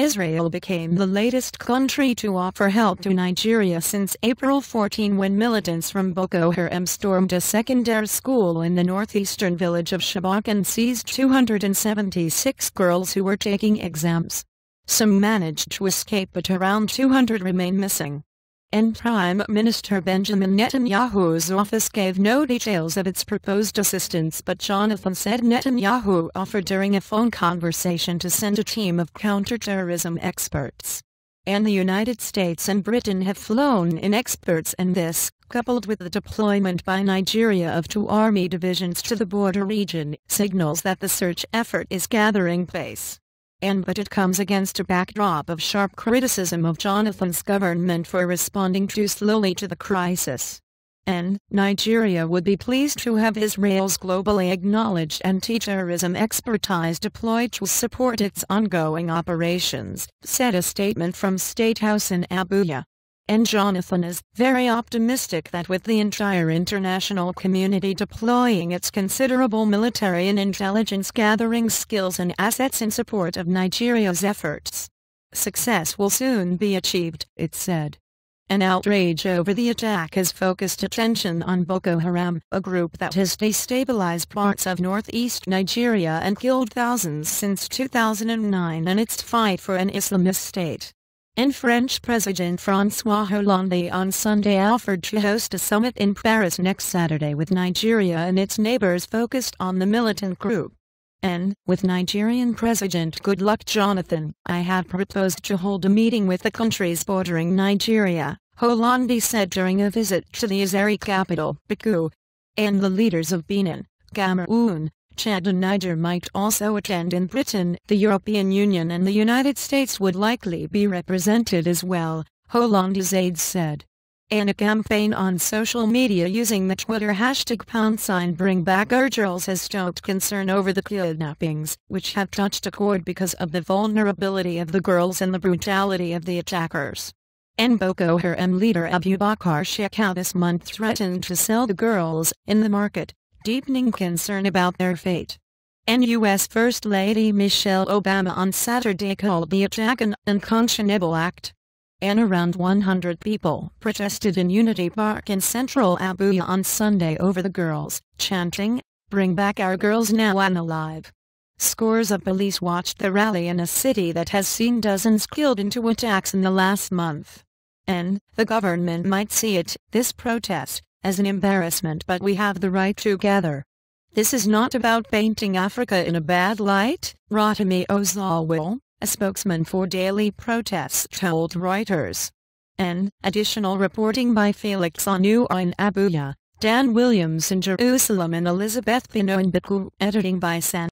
Israel became the latest country to offer help to Nigeria since April 14 when militants from Boko Haram stormed a secondary school in the northeastern village of Shabak and seized 276 girls who were taking exams. Some managed to escape but around 200 remain missing and Prime Minister Benjamin Netanyahu's office gave no details of its proposed assistance but Jonathan said Netanyahu offered during a phone conversation to send a team of counterterrorism experts. And the United States and Britain have flown in experts and this, coupled with the deployment by Nigeria of two army divisions to the border region, signals that the search effort is gathering pace and but it comes against a backdrop of sharp criticism of Jonathan's government for responding too slowly to the crisis. And, Nigeria would be pleased to have Israel's globally acknowledged anti-terrorism expertise deployed to support its ongoing operations, said a statement from State House in Abuja and Jonathan is very optimistic that with the entire international community deploying its considerable military and intelligence gathering skills and assets in support of Nigeria's efforts, success will soon be achieved, it said. An outrage over the attack has focused attention on Boko Haram, a group that has destabilized parts of northeast Nigeria and killed thousands since 2009 in its fight for an Islamist state and French President François Hollande on Sunday offered to host a summit in Paris next Saturday with Nigeria and its neighbors focused on the militant group. And, with Nigerian President Goodluck Jonathan, I have proposed to hold a meeting with the countries bordering Nigeria, Hollande said during a visit to the Azeri capital, Baku, and the leaders of Benin, Cameroon, Chad and Niger might also attend in Britain. The European Union and the United States would likely be represented as well, Hollande's aide said. In a campaign on social media using the Twitter hashtag pound sign bring back our girls has stoked concern over the kidnappings, which have touched a chord because of the vulnerability of the girls and the brutality of the attackers. And Boko Haram leader Abu Bakr Shekau this month threatened to sell the girls in the market deepening concern about their fate. NUS U.S. First Lady Michelle Obama on Saturday called the attack an unconscionable act. And around 100 people protested in Unity Park in central Abuja on Sunday over the girls, chanting, Bring back our girls now and alive. Scores of police watched the rally in a city that has seen dozens killed two attacks in the last month. And, the government might see it, this protest, as an embarrassment but we have the right to gather. This is not about painting Africa in a bad light, Rotimi Ozawil, a spokesman for Daily Protests told Reuters. And, additional reporting by Felix Anu in Abuja, Dan Williams in Jerusalem and Elizabeth Pino in Baku, editing by San